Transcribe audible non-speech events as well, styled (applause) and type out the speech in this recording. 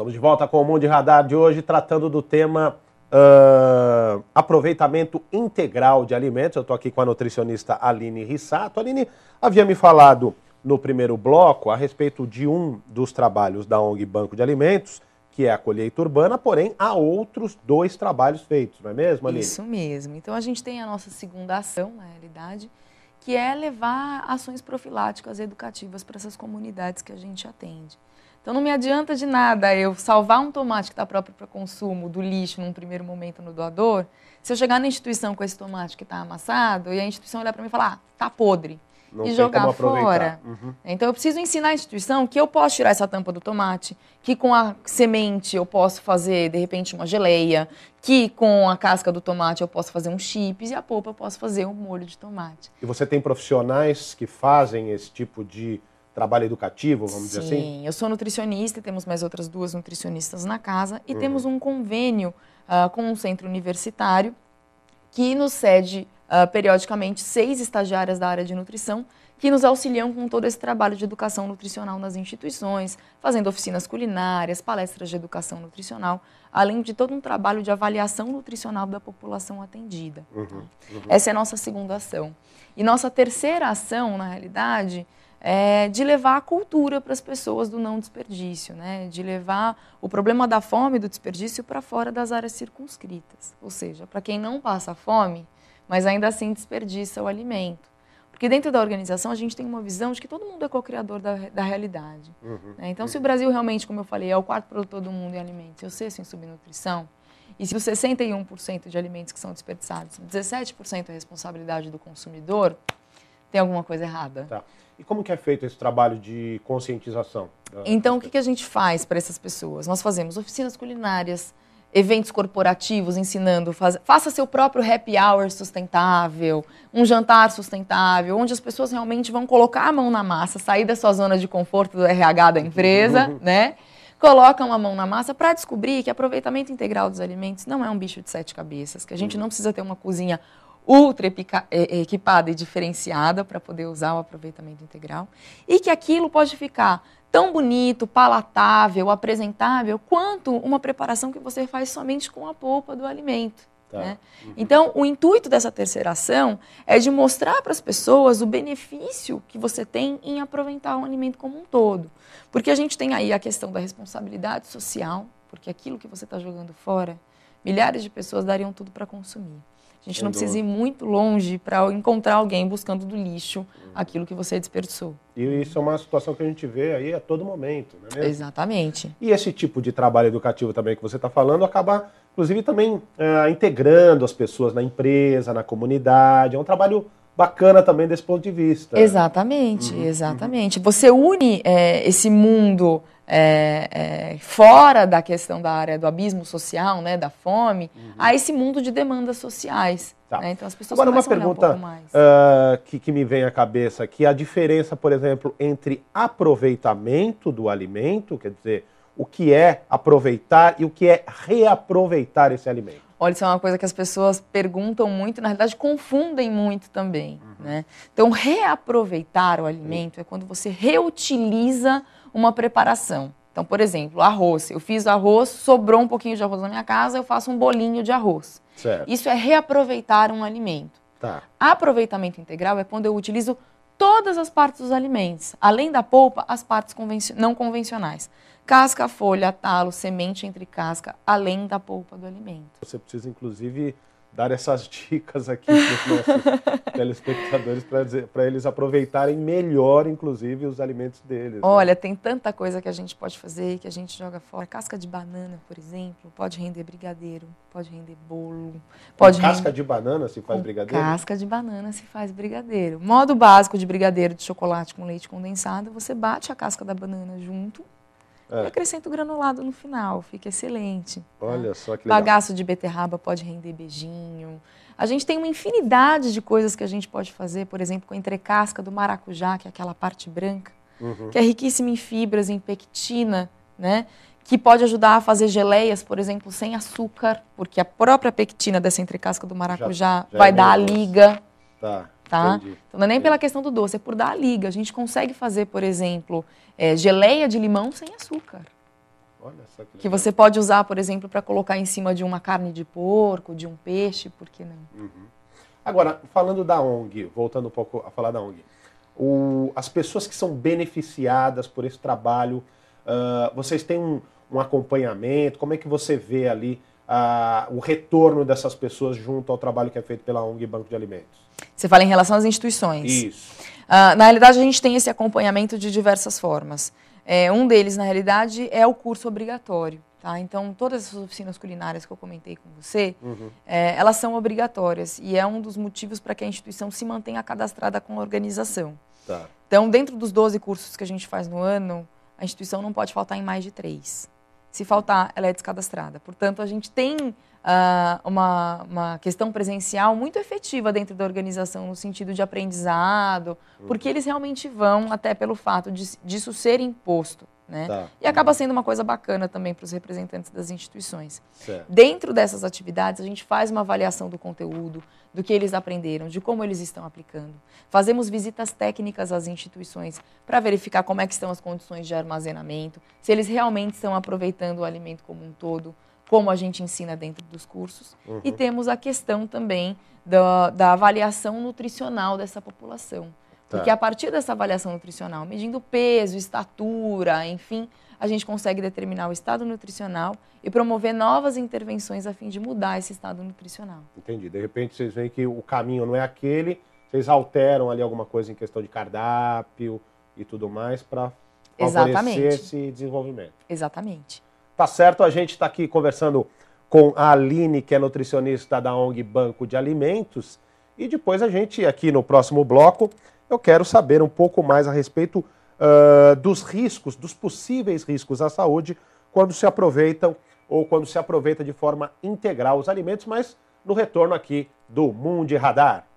Estamos de volta com o Mundo de Radar de hoje, tratando do tema uh, aproveitamento integral de alimentos. Eu estou aqui com a nutricionista Aline Rissato. Aline havia me falado no primeiro bloco a respeito de um dos trabalhos da ONG Banco de Alimentos, que é a colheita urbana, porém há outros dois trabalhos feitos, não é mesmo, Aline? Isso mesmo. Então a gente tem a nossa segunda ação, na realidade, que é levar ações profiláticas educativas para essas comunidades que a gente atende. Então não me adianta de nada eu salvar um tomate que está próprio para consumo do lixo num primeiro momento no doador, se eu chegar na instituição com esse tomate que está amassado e a instituição olhar para mim e falar, ah, tá podre. Não e jogar fora. Uhum. Então eu preciso ensinar a instituição que eu posso tirar essa tampa do tomate, que com a semente eu posso fazer de repente uma geleia, que com a casca do tomate eu posso fazer um chips e a polpa eu posso fazer um molho de tomate. E você tem profissionais que fazem esse tipo de trabalho educativo, vamos Sim, dizer assim? Sim, eu sou nutricionista, temos mais outras duas nutricionistas na casa e uhum. temos um convênio uh, com um centro universitário que nos cede uh, periodicamente seis estagiárias da área de nutrição que nos auxiliam com todo esse trabalho de educação nutricional nas instituições, fazendo oficinas culinárias, palestras de educação nutricional, além de todo um trabalho de avaliação nutricional da população atendida. Uhum, uhum. Essa é a nossa segunda ação. E nossa terceira ação, na realidade, é, de levar a cultura para as pessoas do não desperdício, né? de levar o problema da fome e do desperdício para fora das áreas circunscritas, ou seja, para quem não passa fome, mas ainda assim desperdiça o alimento. Porque dentro da organização a gente tem uma visão de que todo mundo é co-criador da, da realidade. Uhum, né? Então, uhum. se o uhum. Brasil realmente, como eu falei, é o quarto produtor do mundo em alimentos eu sei sexto em subnutrição, e se os 61% de alimentos que são desperdiçados, 17% é responsabilidade do consumidor, tem alguma coisa errada. Tá. E como que é feito esse trabalho de conscientização? Então, o que, que a gente faz para essas pessoas? Nós fazemos oficinas culinárias, eventos corporativos ensinando, faz, faça seu próprio happy hour sustentável, um jantar sustentável, onde as pessoas realmente vão colocar a mão na massa, sair da sua zona de conforto do RH da empresa, uhum. né? Colocam a mão na massa para descobrir que aproveitamento integral dos alimentos não é um bicho de sete cabeças, que a gente uhum. não precisa ter uma cozinha ultra eh, eh, equipada e diferenciada para poder usar o aproveitamento integral e que aquilo pode ficar tão bonito, palatável, apresentável quanto uma preparação que você faz somente com a polpa do alimento. Tá. Né? Uhum. Então, o intuito dessa terceira ação é de mostrar para as pessoas o benefício que você tem em aproveitar o alimento como um todo. Porque a gente tem aí a questão da responsabilidade social, porque aquilo que você está jogando fora, milhares de pessoas dariam tudo para consumir. A gente Sem não precisa dúvida. ir muito longe para encontrar alguém buscando do lixo aquilo que você desperdiçou. E isso é uma situação que a gente vê aí a todo momento, não é mesmo? Exatamente. E esse tipo de trabalho educativo também que você está falando acaba, inclusive, também é, integrando as pessoas na empresa, na comunidade. É um trabalho bacana também desse ponto de vista. Exatamente, uhum. exatamente. Você une é, esse mundo é, é, fora da questão da área do abismo social, né, da fome, uhum. a esse mundo de demandas sociais. Tá. Né? Então as pessoas Agora, uma pergunta um uh, ah, que, que me vem à cabeça aqui, a diferença, por exemplo, entre aproveitamento do alimento, quer dizer, o que é aproveitar e o que é reaproveitar esse alimento. Olha, isso é uma coisa que as pessoas perguntam muito, na realidade confundem muito também. Uhum. Né? Então, reaproveitar o alimento uhum. é quando você reutiliza uma preparação. Então, por exemplo, arroz. Eu fiz arroz, sobrou um pouquinho de arroz na minha casa, eu faço um bolinho de arroz. Certo. Isso é reaproveitar um alimento. Tá. Aproveitamento integral é quando eu utilizo todas as partes dos alimentos, além da polpa, as partes não convencionais. Casca, folha, talo, semente entre casca, além da polpa do alimento. Você precisa, inclusive, dar essas dicas aqui para os nossos (laughs) telespectadores, para eles aproveitarem melhor, inclusive, os alimentos deles. Né? Olha, né? tem tanta coisa que a gente pode fazer, que a gente joga fora. Casca de banana, por exemplo, pode render brigadeiro, pode render bolo. Pode casca de banana se faz com brigadeiro? Casca de banana se faz brigadeiro. Modo básico de brigadeiro de chocolate com leite condensado, você bate a casca da banana junto é. E acrescento granulado no final, fica excelente. Né? Olha tá? só que legal. Bagaço de beterraba pode render beijinho. A gente tem uma infinidade de coisas que a gente pode fazer, por exemplo, com a entrecasca do maracujá, que é aquela parte branca, uhum. que é riquíssima em fibras, em pectina, né? que pode ajudar a fazer geleias, por exemplo, sem açúcar, porque a própria pectina dessa entrecasca do maracujá já, já é vai é dar a liga. Tá tá? Entendi. Então não é nem é. pela questão do doce, é por dar a liga. A gente consegue fazer, por exemplo, é, geleia de limão sem açúcar. Olha só que, que você pode usar, por exemplo, para colocar em cima de uma carne de porco, de um peixe, por que não? Uhum. Agora, falando da ONG, voltando um pouco a falar da ONG, o, as pessoas que são beneficiadas por esse trabalho, uh, vocês têm um, um acompanhamento? Como é que você vê ali o retorno dessas pessoas junto ao trabalho que é feito pela ONG e Banco de Alimentos. Você fala em relação às instituições. Isso. Uh, na realidade, a gente tem esse acompanhamento de diversas formas. É, um deles, na realidade, é o curso obrigatório. Tá? Então, todas essas oficinas culinárias que eu comentei com você, uhum. é, elas são obrigatórias e é um dos motivos para que a instituição se mantenha cadastrada com a organização. Tá. Então, dentro dos 12 cursos que a gente faz no ano, a instituição não pode faltar em mais de três. Se faltar, ela é descadastrada. Portanto, a gente tem uh, uma, uma, questão presencial muito efetiva dentro da organização, no sentido de aprendizado, porque uhum. eles realmente vão, até pelo fato de, disso ser imposto né? Tá. E acaba sendo uma coisa bacana também para os representantes das instituições. Certo. Dentro dessas atividades, a gente faz uma avaliação do conteúdo, do que eles aprenderam, de como eles estão aplicando. Fazemos visitas técnicas às instituições para verificar como é que estão as condições de armazenamento, se eles realmente estão aproveitando o alimento como um todo, como a gente ensina dentro dos cursos. Uhum. E temos a questão também da, da avaliação nutricional dessa população. Tá. Porque a partir dessa avaliação nutricional, medindo peso, estatura, enfim, a gente consegue determinar o estado nutricional e promover novas intervenções a fim de mudar esse estado nutricional. Entendi. De repente vocês veem que o caminho não é aquele, vocês alteram ali alguma coisa em questão de cardápio e tudo mais para favorecer esse desenvolvimento. Exatamente. Tá certo, a gente está aqui conversando com a Aline, que é nutricionista da ONG Banco de Alimentos, e depois a gente, aqui no próximo bloco, eu quero saber um pouco mais a respeito uh, dos riscos, dos possíveis riscos à saúde quando se aproveitam ou quando se aproveita de forma integral os alimentos, mas no retorno aqui do Mundo Radar.